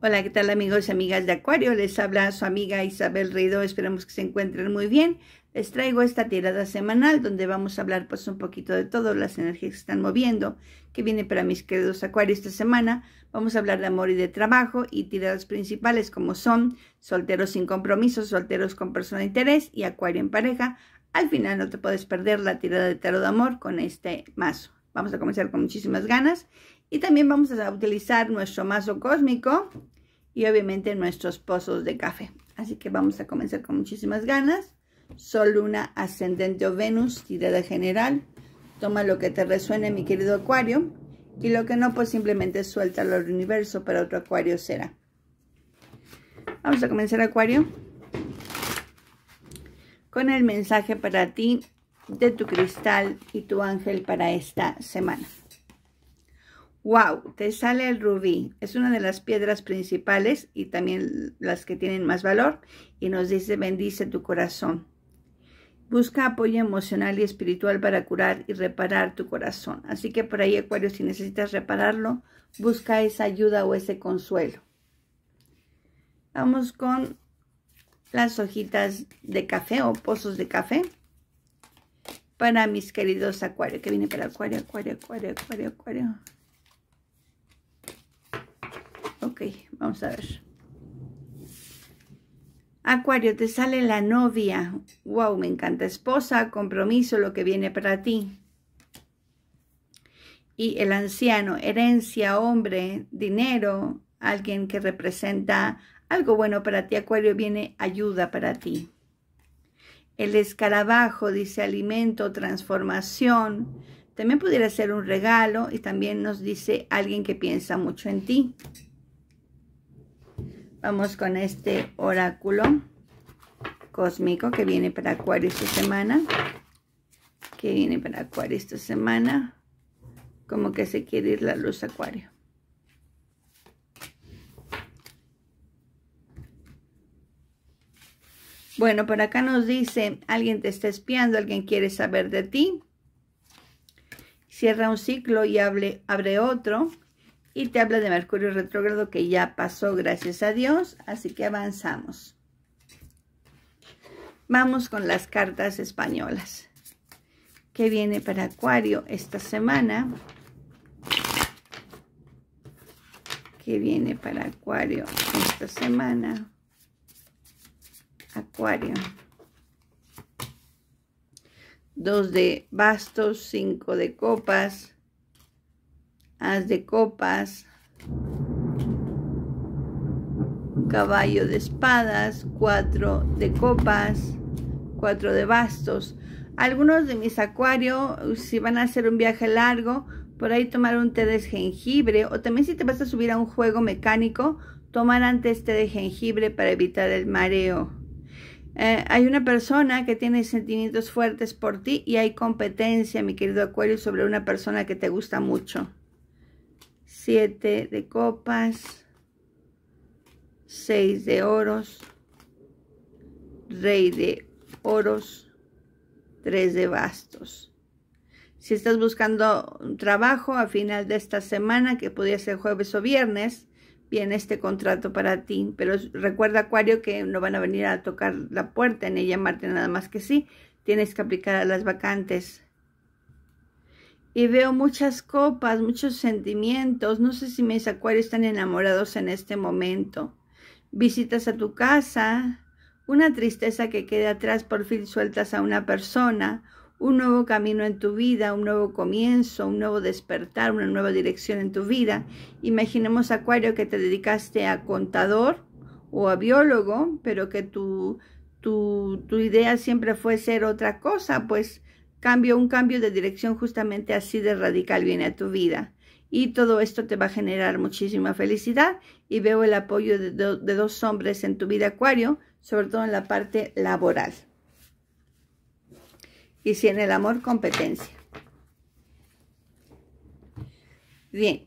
Hola, ¿qué tal amigos y amigas de Acuario? Les habla su amiga Isabel Rido, esperamos que se encuentren muy bien. Les traigo esta tirada semanal donde vamos a hablar pues un poquito de todas las energías que están moviendo, que viene para mis queridos Acuario esta semana. Vamos a hablar de amor y de trabajo y tiradas principales como son solteros sin compromisos, solteros con persona de interés y Acuario en pareja. Al final no te puedes perder la tirada de tarot de amor con este mazo. Vamos a comenzar con muchísimas ganas. Y también vamos a utilizar nuestro mazo cósmico y obviamente nuestros pozos de café. Así que vamos a comenzar con muchísimas ganas. Sol, Luna, Ascendente o Venus, de general. Toma lo que te resuene, mi querido Acuario. Y lo que no, pues simplemente suelta al universo para otro Acuario será. Vamos a comenzar, Acuario. Con el mensaje para ti de tu cristal y tu ángel para esta semana. ¡Wow! Te sale el rubí. Es una de las piedras principales y también las que tienen más valor. Y nos dice, bendice tu corazón. Busca apoyo emocional y espiritual para curar y reparar tu corazón. Así que por ahí, Acuario, si necesitas repararlo, busca esa ayuda o ese consuelo. Vamos con las hojitas de café o pozos de café para mis queridos acuario, que viene para acuario, acuario, acuario, acuario, acuario. Ok, vamos a ver. Acuario, te sale la novia. Wow, me encanta. Esposa, compromiso, lo que viene para ti. Y el anciano, herencia, hombre, dinero, alguien que representa algo bueno para ti. Acuario, viene ayuda para ti. El escarabajo dice alimento, transformación. También pudiera ser un regalo y también nos dice alguien que piensa mucho en ti. Vamos con este oráculo cósmico que viene para Acuario esta semana. Que viene para Acuario esta semana. Como que se quiere ir la luz Acuario. Bueno, por acá nos dice, alguien te está espiando, alguien quiere saber de ti. Cierra un ciclo y abre otro. Y te habla de Mercurio retrógrado que ya pasó, gracias a Dios. Así que avanzamos. Vamos con las cartas españolas. ¿Qué viene para Acuario esta semana? ¿Qué viene para Acuario esta semana? Acuario. dos de bastos, 5 de copas, as de copas, caballo de espadas, cuatro de copas, cuatro de bastos. Algunos de mis acuarios, si van a hacer un viaje largo, por ahí tomar un té de jengibre o también si te vas a subir a un juego mecánico, tomar antes té de jengibre para evitar el mareo. Eh, hay una persona que tiene sentimientos fuertes por ti y hay competencia, mi querido Acuario, sobre una persona que te gusta mucho. Siete de copas. Seis de oros. Rey de oros. Tres de bastos. Si estás buscando un trabajo a final de esta semana, que podría ser jueves o viernes, viene este contrato para ti. Pero recuerda, Acuario, que no van a venir a tocar la puerta ni llamarte nada más que sí. Tienes que aplicar a las vacantes. Y veo muchas copas, muchos sentimientos. No sé si mis acuarios están enamorados en este momento. Visitas a tu casa, una tristeza que quede atrás, por fin sueltas a una persona, un nuevo camino en tu vida, un nuevo comienzo, un nuevo despertar, una nueva dirección en tu vida. Imaginemos, Acuario, que te dedicaste a contador o a biólogo, pero que tu, tu, idea siempre fue ser otra cosa, pues cambio, un cambio de dirección justamente así de radical viene a tu vida. Y todo esto te va a generar muchísima felicidad y veo el apoyo de dos hombres en tu vida, Acuario, sobre todo en la parte laboral y si en el amor competencia. Bien.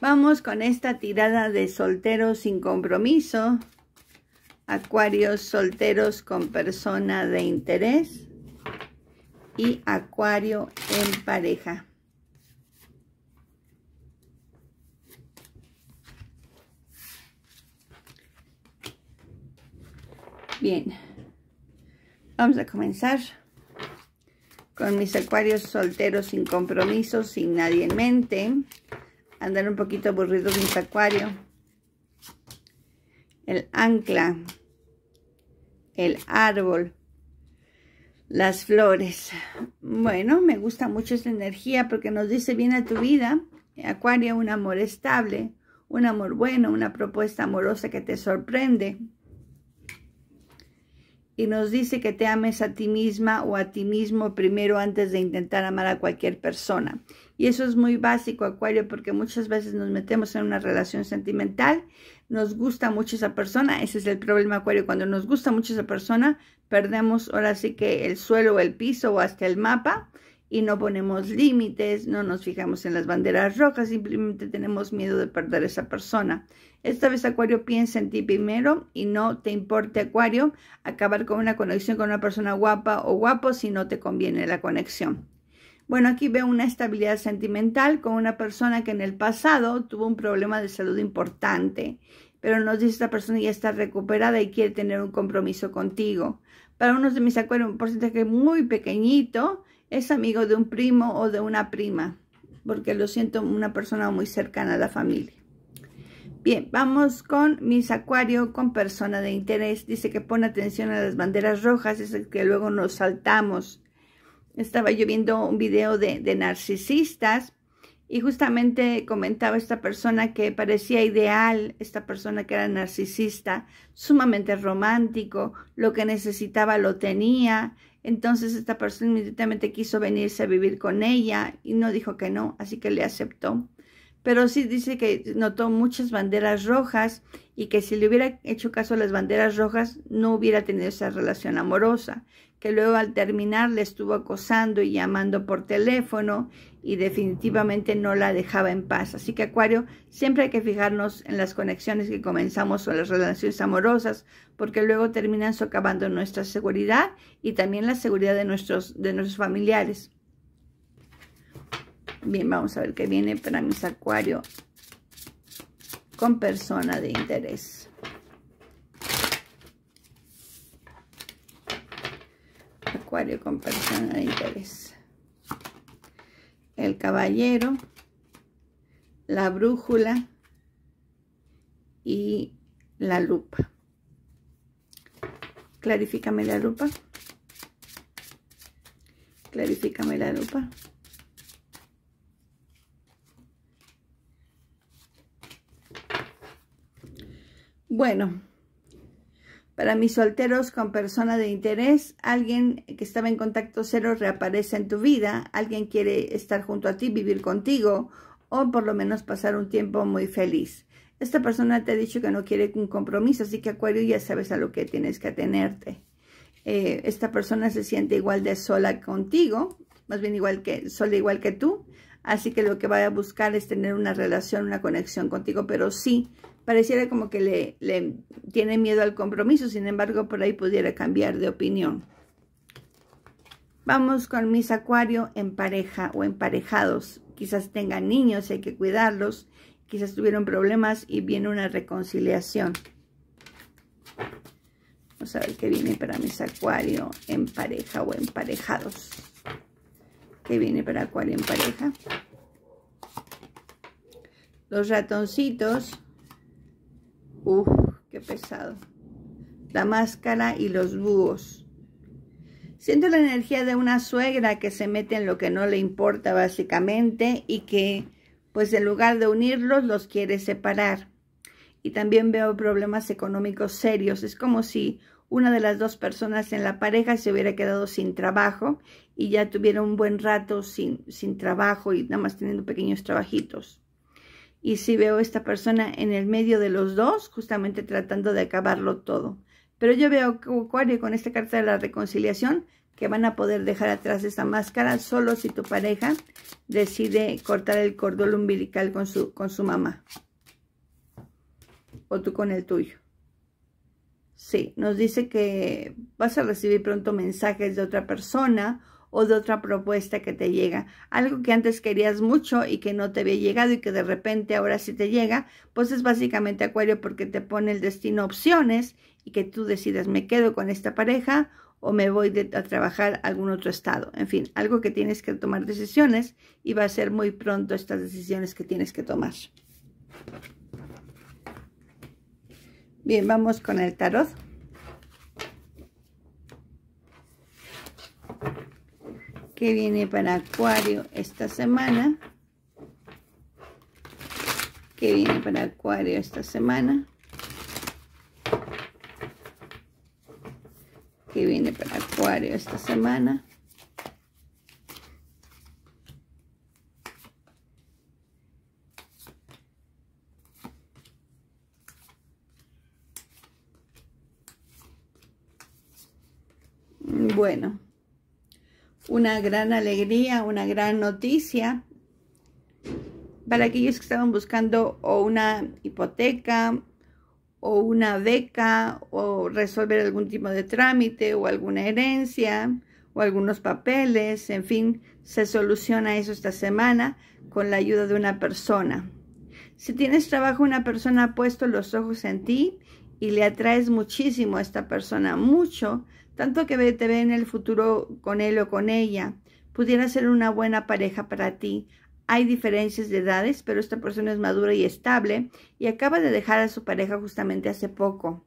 Vamos con esta tirada de solteros sin compromiso. Acuarios solteros con persona de interés. Y acuario en pareja. Bien, vamos a comenzar con mis acuarios solteros sin compromisos, sin nadie en mente. Andar un poquito aburridos mis acuario. El ancla, el árbol, las flores. Bueno, me gusta mucho esta energía porque nos dice bien a tu vida. Acuario, un amor estable, un amor bueno, una propuesta amorosa que te sorprende y nos dice que te ames a ti misma o a ti mismo primero antes de intentar amar a cualquier persona. Y eso es muy básico, Acuario, porque muchas veces nos metemos en una relación sentimental, nos gusta mucho esa persona, ese es el problema, Acuario, cuando nos gusta mucho esa persona, perdemos ahora sí que el suelo o el piso o hasta el mapa y no ponemos límites, no nos fijamos en las banderas rojas, simplemente tenemos miedo de perder a esa persona. Esta vez Acuario piensa en ti primero y no te importe Acuario acabar con una conexión con una persona guapa o guapo si no te conviene la conexión. Bueno, aquí veo una estabilidad sentimental con una persona que en el pasado tuvo un problema de salud importante pero nos dice esta persona ya está recuperada y quiere tener un compromiso contigo. Para unos de mis acuarios, un porcentaje muy pequeñito es amigo de un primo o de una prima, porque lo siento una persona muy cercana a la familia. Bien, vamos con mis acuario con persona de interés. Dice que pone atención a las banderas rojas, es el que luego nos saltamos. Estaba yo viendo un video de, de narcisistas y justamente comentaba esta persona que parecía ideal, esta persona que era narcisista, sumamente romántico, lo que necesitaba lo tenía. Entonces esta persona inmediatamente quiso venirse a vivir con ella y no dijo que no, así que le aceptó. Pero sí dice que notó muchas banderas rojas y que si le hubiera hecho caso a las banderas rojas no hubiera tenido esa relación amorosa, que luego al terminar le estuvo acosando y llamando por teléfono y definitivamente no la dejaba en paz. Así que Acuario, siempre hay que fijarnos en las conexiones que comenzamos o las relaciones amorosas, porque luego terminan socavando nuestra seguridad y también la seguridad de nuestros, de nuestros familiares. Bien, vamos a ver qué viene para mis Acuario con persona de interés. Acuario con persona de interés. El caballero, la brújula y la lupa. Clarifícame la lupa. Clarifícame la lupa. Bueno, para mis solteros con persona de interés, alguien que estaba en contacto cero reaparece en tu vida, alguien quiere estar junto a ti, vivir contigo o por lo menos pasar un tiempo muy feliz. Esta persona te ha dicho que no quiere un compromiso, así que Acuario ya sabes a lo que tienes que atenerte. Eh, esta persona se siente igual de sola contigo, más bien igual que sola igual que tú, Así que lo que vaya a buscar es tener una relación, una conexión contigo, pero sí, pareciera como que le, le tiene miedo al compromiso, sin embargo, por ahí pudiera cambiar de opinión. Vamos con mis acuario en pareja o emparejados. Quizás tengan niños y hay que cuidarlos. Quizás tuvieron problemas y viene una reconciliación. Vamos a ver qué viene para mis acuario en pareja o emparejados que viene para cual en pareja. Los ratoncitos. Uf, qué pesado. La máscara y los búhos. Siento la energía de una suegra que se mete en lo que no le importa básicamente y que pues en lugar de unirlos los quiere separar. Y también veo problemas económicos serios. Es como si una de las dos personas en la pareja se hubiera quedado sin trabajo y ya tuviera un buen rato sin, sin trabajo y nada más teniendo pequeños trabajitos. Y si veo esta persona en el medio de los dos, justamente tratando de acabarlo todo. Pero yo veo que Acuario con esta carta de la reconciliación que van a poder dejar atrás esa máscara solo si tu pareja decide cortar el cordón umbilical con su, con su mamá o tú con el tuyo. Sí, nos dice que vas a recibir pronto mensajes de otra persona o de otra propuesta que te llega. Algo que antes querías mucho y que no te había llegado y que de repente ahora sí te llega, pues es básicamente Acuario porque te pone el destino opciones y que tú decidas me quedo con esta pareja o me voy a trabajar a algún otro estado. En fin, algo que tienes que tomar decisiones y va a ser muy pronto estas decisiones que tienes que tomar. Bien, vamos con el tarot. Que viene para Acuario esta semana. Que viene para Acuario esta semana. Que viene para Acuario esta semana. Bueno, una gran alegría, una gran noticia para aquellos que estaban buscando o una hipoteca o una beca o resolver algún tipo de trámite o alguna herencia o algunos papeles, en fin, se soluciona eso esta semana con la ayuda de una persona. Si tienes trabajo, una persona ha puesto los ojos en ti y le atraes muchísimo a esta persona, mucho tanto que te ve en el futuro con él o con ella. Pudiera ser una buena pareja para ti. Hay diferencias de edades, pero esta persona es madura y estable y acaba de dejar a su pareja justamente hace poco.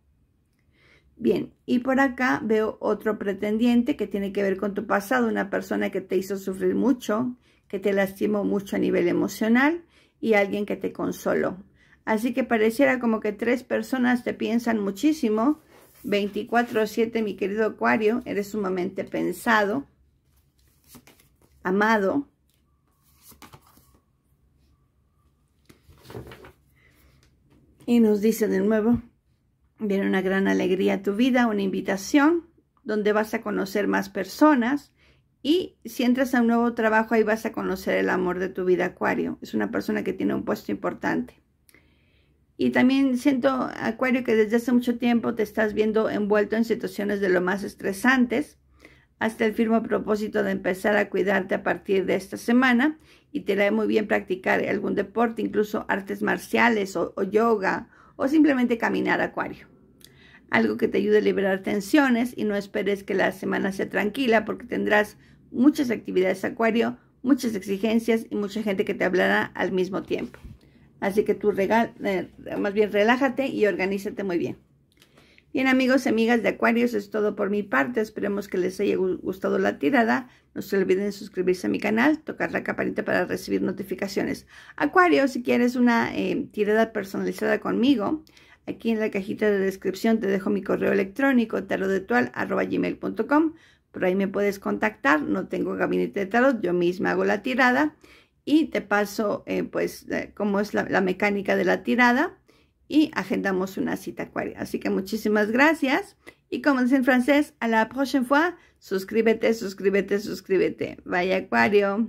Bien, y por acá veo otro pretendiente que tiene que ver con tu pasado, una persona que te hizo sufrir mucho, que te lastimó mucho a nivel emocional y alguien que te consoló. Así que pareciera como que tres personas te piensan muchísimo, 24-7, mi querido Acuario, eres sumamente pensado, amado. Y nos dice de nuevo, viene una gran alegría a tu vida, una invitación donde vas a conocer más personas y si entras a un nuevo trabajo ahí vas a conocer el amor de tu vida, Acuario. Es una persona que tiene un puesto importante. Y también siento, Acuario, que desde hace mucho tiempo te estás viendo envuelto en situaciones de lo más estresantes, hasta el firme propósito de empezar a cuidarte a partir de esta semana y te da muy bien practicar algún deporte, incluso artes marciales o yoga o simplemente caminar acuario. Algo que te ayude a liberar tensiones y no esperes que la semana sea tranquila porque tendrás muchas actividades acuario, muchas exigencias y mucha gente que te hablará al mismo tiempo. Así que tú eh, más bien relájate y organízate muy bien. Bien amigos y amigas de Acuarios, es todo por mi parte. Esperemos que les haya gustado la tirada. No se olviden suscribirse a mi canal, tocar la campanita para recibir notificaciones. Acuario, si quieres una eh, tirada personalizada conmigo, aquí en la cajita de descripción te dejo mi correo electrónico tarodetual.com. Por ahí me puedes contactar. No tengo gabinete de tarot, yo misma hago la tirada y te paso eh, pues eh, cómo es la, mecánica de la tirada y agendamos una cita acuario. Así que muchísimas gracias y como dice en francés, a la prochaine fois, suscríbete, suscríbete, suscríbete. Vaya acuario.